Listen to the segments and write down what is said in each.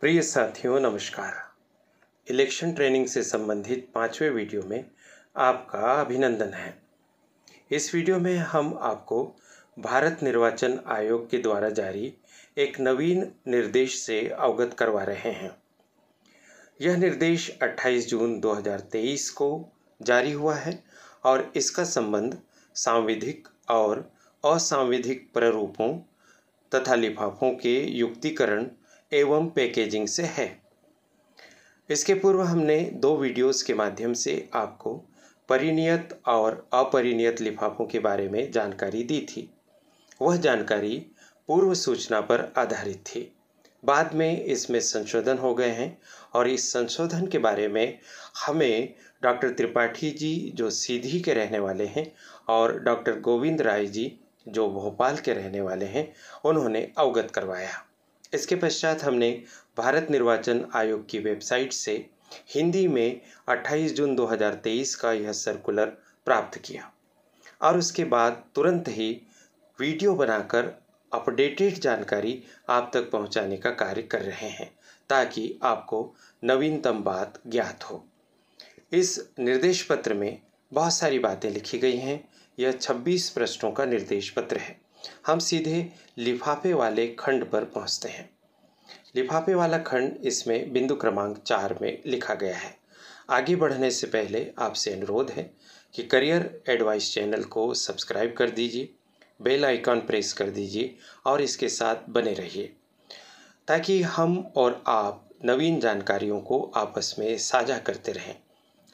प्रिय साथियों नमस्कार इलेक्शन ट्रेनिंग से संबंधित पांचवें वीडियो में आपका अभिनंदन है इस वीडियो में हम आपको भारत निर्वाचन आयोग के द्वारा जारी एक नवीन निर्देश से अवगत करवा रहे हैं यह निर्देश 28 जून 2023 को जारी हुआ है और इसका संबंध सांविधिक और असांविधिक प्ररूपों तथा लिफाफों के युक्तिकरण एवं पैकेजिंग से है इसके पूर्व हमने दो वीडियोस के माध्यम से आपको परिनियत और अपरिनियत लिफाफों के बारे में जानकारी दी थी वह जानकारी पूर्व सूचना पर आधारित थी बाद में इसमें संशोधन हो गए हैं और इस संशोधन के बारे में हमें डॉक्टर त्रिपाठी जी जो सीधी के रहने वाले हैं और डॉक्टर गोविंद राय जी जो भोपाल के रहने वाले हैं उन्होंने अवगत करवाया इसके पश्चात हमने भारत निर्वाचन आयोग की वेबसाइट से हिंदी में 28 जून 2023 का यह सर्कुलर प्राप्त किया और उसके बाद तुरंत ही वीडियो बनाकर अपडेटेड जानकारी आप तक पहुंचाने का कार्य कर रहे हैं ताकि आपको नवीनतम बात ज्ञात हो इस निर्देश पत्र में बहुत सारी बातें लिखी गई हैं यह 26 प्रश्नों का निर्देश पत्र है हम सीधे लिफाफे वाले खंड पर पहुंचते हैं लिफाफे वाला खंड इसमें बिंदु क्रमांक चार में लिखा गया है आगे बढ़ने से पहले आपसे अनुरोध है कि करियर एडवाइस चैनल को सब्सक्राइब कर दीजिए बेल आइकॉन प्रेस कर दीजिए और इसके साथ बने रहिए ताकि हम और आप नवीन जानकारियों को आपस में साझा करते रहें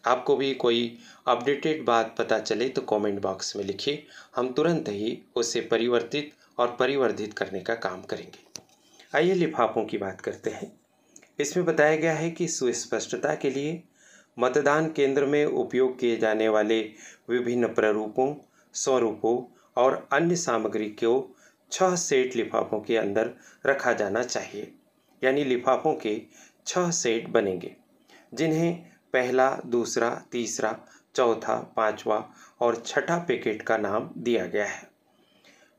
आपको भी कोई अपडेटेड बात पता चले तो कमेंट बॉक्स में लिखिए हम तुरंत ही उसे परिवर्तित और परिवर्धित करने का काम करेंगे आइए लिफाफों की बात करते हैं इसमें बताया गया है कि सुस्पष्टता के लिए मतदान केंद्र में उपयोग किए जाने वाले विभिन्न प्रारूपों स्वरूपों और अन्य सामग्री को छह सेट लिफाफों के अंदर रखा जाना चाहिए यानी लिफाफों के छह सेट बनेंगे जिन्हें पहला दूसरा तीसरा चौथा पांचवा और छठा पैकेट का नाम दिया गया है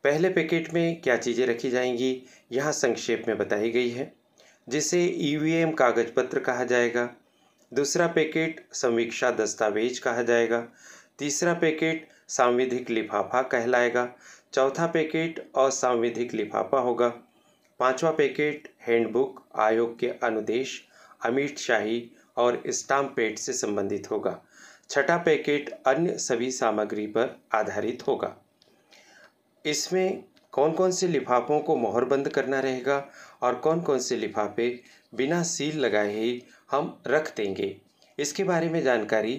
पहले पैकेट में क्या चीज़ें रखी जाएंगी यह संक्षेप में बताई गई है जिसे ईवीएम कागज पत्र कहा जाएगा दूसरा पैकेट समीक्षा दस्तावेज कहा जाएगा तीसरा पैकेट सांविधिक लिफाफा कहलाएगा चौथा पैकेट असांविधिक लिफाफा होगा पांचवा पैकेट हैंडबुक आयोग के अनुदेश अमित शाही और स्टाम्प पेट से संबंधित होगा छठा पैकेट अन्य सभी सामग्री पर आधारित होगा इसमें कौन कौन से लिफाफों को मोहर बंद करना रहेगा और कौन कौन से लिफाफे बिना सील लगाए ही हम रख देंगे इसके बारे में जानकारी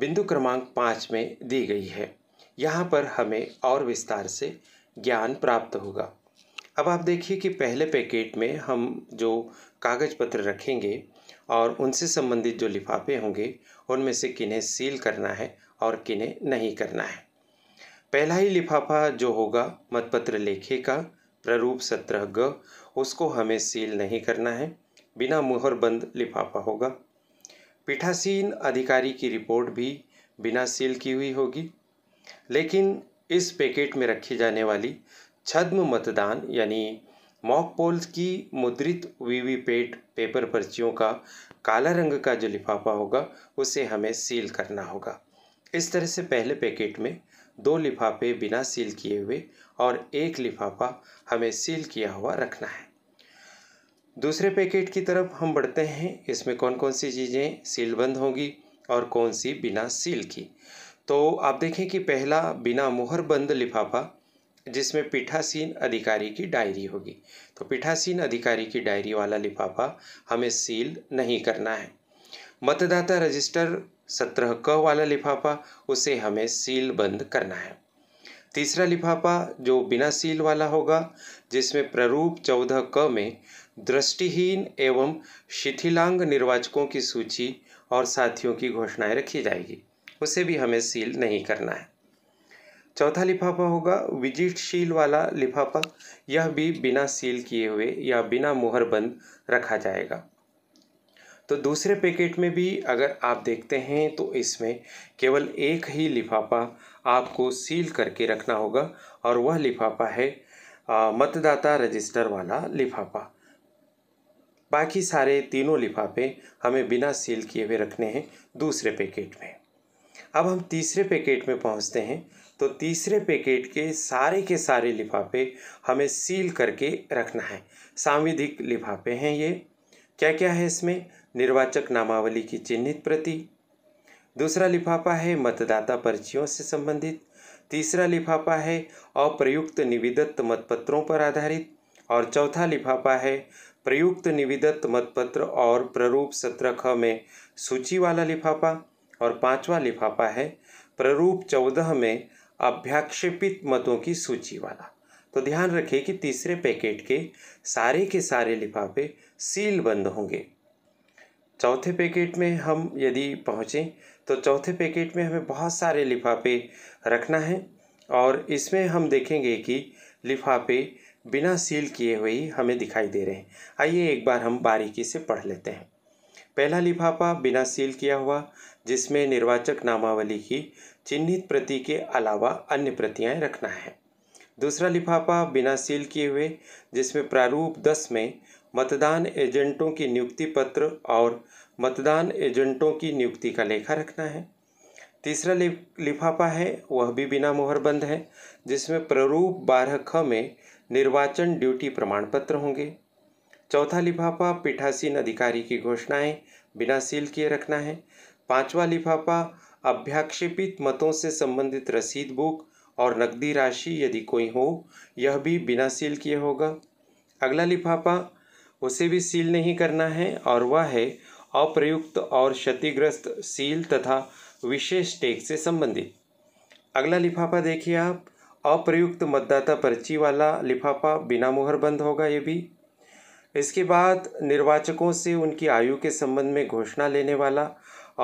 बिंदु क्रमांक पाँच में दी गई है यहाँ पर हमें और विस्तार से ज्ञान प्राप्त होगा अब आप देखिए कि पहले पैकेट में हम जो कागज़ पत्र रखेंगे और उनसे संबंधित जो लिफाफे होंगे उनमें से किन्हें सील करना है और किन्हें नहीं करना है पहला ही लिफाफा जो होगा मतपत्र लेखे का प्ररूप सत्रह ग उसको हमें सील नहीं करना है बिना मुहरबंद लिफाफा होगा पीठासीन अधिकारी की रिपोर्ट भी बिना सील की हुई होगी लेकिन इस पैकेट में रखी जाने वाली छद्म मतदान यानी मॉक पोल्स की मुद्रित वीवीपैट पेपर पर्चियों का काला रंग का जो लिफाफा होगा उसे हमें सील करना होगा इस तरह से पहले पैकेट में दो लिफाफे बिना सील किए हुए और एक लिफाफा हमें सील किया हुआ रखना है दूसरे पैकेट की तरफ हम बढ़ते हैं इसमें कौन कौन सी चीज़ें सीलबंद होंगी और कौन सी बिना सील की तो आप देखें कि पहला बिना मुहर बंद लिफाफा जिसमें पीठासीन अधिकारी की डायरी होगी तो पीठासीन अधिकारी की डायरी वाला लिफाफा हमें सील नहीं करना है मतदाता रजिस्टर सत्रह क वाला लिफाफा उसे हमें सील बंद करना है तीसरा लिफाफा जो बिना सील वाला होगा जिसमें प्ररूप चौदह क में दृष्टिहीन एवं शिथिलांग निर्वाचकों की सूची और साथियों की घोषणाएं रखी जाएगी उसे भी हमें सील नहीं करना है चौथा लिफाफा होगा विजिट सील वाला लिफाफा यह भी बिना सील किए हुए या बिना मुहर बंद रखा जाएगा तो दूसरे पैकेट में भी अगर आप देखते हैं तो इसमें केवल एक ही लिफाफा आपको सील करके रखना होगा और वह लिफाफा है मतदाता रजिस्टर वाला लिफाफा बाकी सारे तीनों लिफाफे हमें बिना सील किए हुए रखने हैं दूसरे पैकेट में अब हम तीसरे पैकेट में पहुंचते हैं तो तीसरे पैकेट के सारे के सारे लिफाफे हमें सील करके रखना है सांविधिक लिफाफे हैं ये क्या क्या है इसमें निर्वाचक नामावली की चिन्हित प्रति दूसरा लिफाफा है मतदाता पर्चियों से संबंधित तीसरा लिफाफा है अप्रयुक्त निविदत्त मतपत्रों पर आधारित और चौथा लिफाफा है प्रयुक्त निविदत्त मतपत्र और प्ररूप सत्रह ख में सूची वाला लिफाफा और पांचवा लिफाफा है प्ररूप चौदह में अभ्याक्षेपित मतों की सूची वाला तो ध्यान रखें कि तीसरे पैकेट के सारे के सारे लिफाफे सील बंद होंगे चौथे पैकेट में हम यदि पहुँचें तो चौथे पैकेट में हमें बहुत सारे लिफाफे रखना है और इसमें हम देखेंगे कि लिफाफे बिना सील किए हुए ही हमें दिखाई दे रहे हैं आइए एक बार हम बारीकी से पढ़ लेते हैं पहला लिफाफा बिना सील किया हुआ जिसमें निर्वाचक नामावली की चिन्हित प्रति के अलावा अन्य प्रतियाँ रखना है दूसरा लिफाफा बिना सील किए हुए जिसमें प्रारूप दस में मतदान एजेंटों की नियुक्ति पत्र और मतदान एजेंटों की नियुक्ति का लेखा रखना है तीसरा लिफाफा है वह भी बिना मोहरबंद है जिसमें प्रारूप बारह ख में निर्वाचन ड्यूटी प्रमाण पत्र होंगे चौथा लिफाफा पीठासीन अधिकारी की घोषणाएं बिना सील किए रखना है पांचवा लिफाफा अभ्याक्षेपित मतों से संबंधित रसीद बुक और नकदी राशि यदि कोई हो यह भी बिना सील किए होगा अगला लिफाफा उसे भी सील नहीं करना है और वह है अप्रयुक्त और क्षतिग्रस्त सील तथा विशेष टेक से संबंधित अगला लिफाफा देखिए आप अप्रयुक्त मतदाता पर्ची वाला लिफाफा बिना मुहर बंद होगा ये भी इसके बाद निर्वाचकों से उनकी आयु के संबंध में घोषणा लेने वाला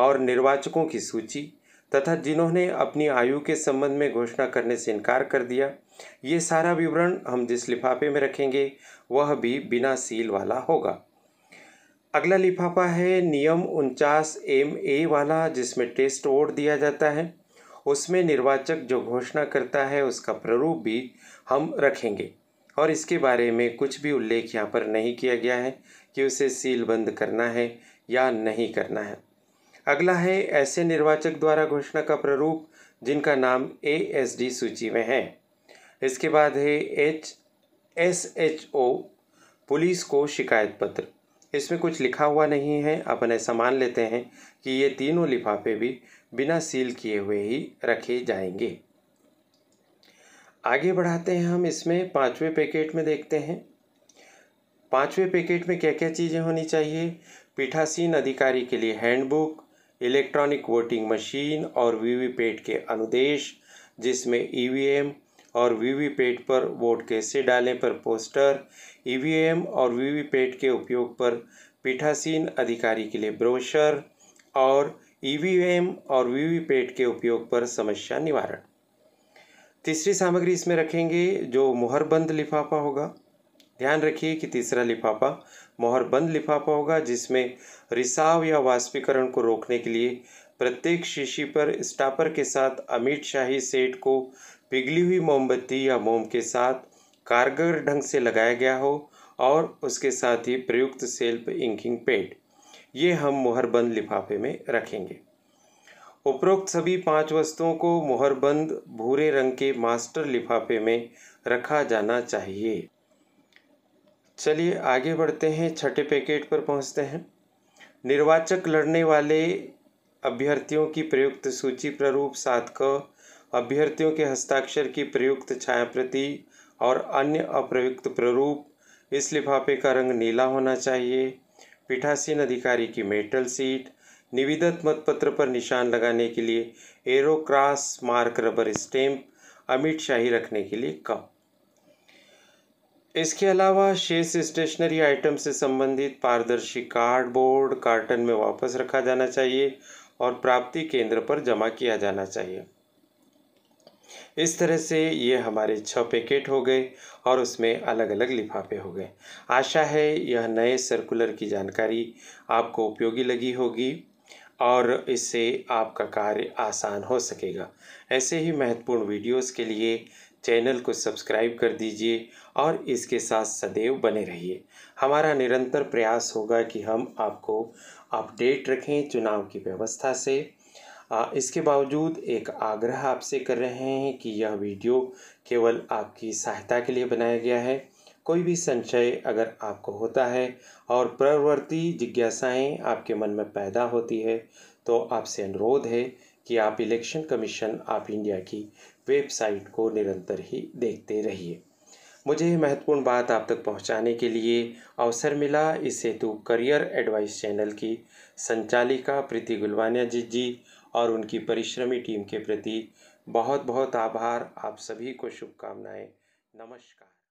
और निर्वाचकों की सूची तथा जिन्होंने अपनी आयु के संबंध में घोषणा करने से इनकार कर दिया ये सारा विवरण हम जिस लिफाफे में रखेंगे वह भी बिना सील वाला होगा अगला लिफाफा है नियम उनचास एम ए वाला जिसमें टेस्ट वोट दिया जाता है उसमें निर्वाचक जो घोषणा करता है उसका प्रारूप भी हम रखेंगे और इसके बारे में कुछ भी उल्लेख यहाँ पर नहीं किया गया है कि उसे सील बंद करना है या नहीं करना है अगला है ऐसे निर्वाचक द्वारा घोषणा का प्रारूप जिनका नाम ए एस डी सूची में है इसके बाद है H S H O police को शिकायत पत्र इसमें कुछ लिखा हुआ नहीं है अपन ऐसा मान लेते हैं कि ये तीनों लिफाफे भी बिना सील किए हुए ही रखे जाएंगे आगे बढ़ाते हैं हम इसमें पाँचवें पैकेट में देखते हैं पाँचवें पैकेट में क्या क्या चीज़ें होनी चाहिए पीठासीन अधिकारी के लिए हैंडबुक इलेक्ट्रॉनिक वोटिंग मशीन और वीवीपैट के अनुदेश जिसमें ईवीएम और वीवीपैट पर वोट कैसे डालें पर पोस्टर ईवीएम और वीवीपैट के उपयोग पर पीठासीन अधिकारी के लिए ब्रोशर और ईवीएम और वीवीपैट के उपयोग पर समस्या निवारण तीसरी सामग्री इसमें रखेंगे जो मोहरबंद लिफाफा होगा ध्यान रखिए कि तीसरा लिफाफा मोहरबंद लिफाफा होगा जिसमें रिसाव या वाष्पीकरण को रोकने के लिए प्रत्येक शीशी पर स्टापर के साथ अमिट शाही सेट को पिघली हुई मोमबत्ती या मोम के साथ कारगर ढंग से लगाया गया हो और उसके साथ ही प्रयुक्त सेल्फ इंकिंग पेंट ये हम मोहरबंद लिफाफे में रखेंगे उपरोक्त सभी पांच वस्तुओं को मोहरबंद भूरे रंग के मास्टर लिफाफे में रखा जाना चाहिए चलिए आगे बढ़ते हैं छठे पैकेट पर पहुंचते हैं निर्वाचक लड़ने वाले अभ्यर्थियों की प्रयुक्त सूची प्रारूप सात क अभ्यर्थियों के हस्ताक्षर की प्रयुक्त छायाप्रति और अन्य अप्रयुक्त प्रारूप इस लिफाफे का रंग नीला होना चाहिए पीठासीन अधिकारी की मेटल सीट निविदत मतपत्र पर निशान लगाने के लिए एरोक्रास मार्क रबर स्टैम्प अमिट शाही रखने के लिए कम इसके अलावा शेष स्टेशनरी आइटम से संबंधित पारदर्शी कार्डबोर्ड कार्टन में वापस रखा जाना चाहिए और प्राप्ति केंद्र पर जमा किया जाना चाहिए इस तरह से ये हमारे छः पैकेट हो गए और उसमें अलग अलग लिफाफे हो गए आशा है यह नए सर्कुलर की जानकारी आपको उपयोगी लगी होगी और इससे आपका कार्य आसान हो सकेगा ऐसे ही महत्वपूर्ण वीडियोस के लिए चैनल को सब्सक्राइब कर दीजिए और इसके साथ सदैव बने रहिए हमारा निरंतर प्रयास होगा कि हम आपको अपडेट रखें चुनाव की व्यवस्था से इसके बावजूद एक आग्रह आपसे कर रहे हैं कि यह वीडियो केवल आपकी सहायता के लिए बनाया गया है कोई भी संशय अगर आपको होता है और प्रवृत्ति जिज्ञासाएं आपके मन में पैदा होती है तो आपसे अनुरोध है कि आप इलेक्शन कमीशन ऑफ इंडिया की वेबसाइट को निरंतर ही देखते रहिए मुझे महत्वपूर्ण बात आप तक पहुंचाने के लिए अवसर मिला इस हेतु करियर एडवाइस चैनल की संचालिका प्रीति गुलवानिया जी जी और उनकी परिश्रमी टीम के प्रति बहुत बहुत आभार आप सभी को शुभकामनाएं नमस्कार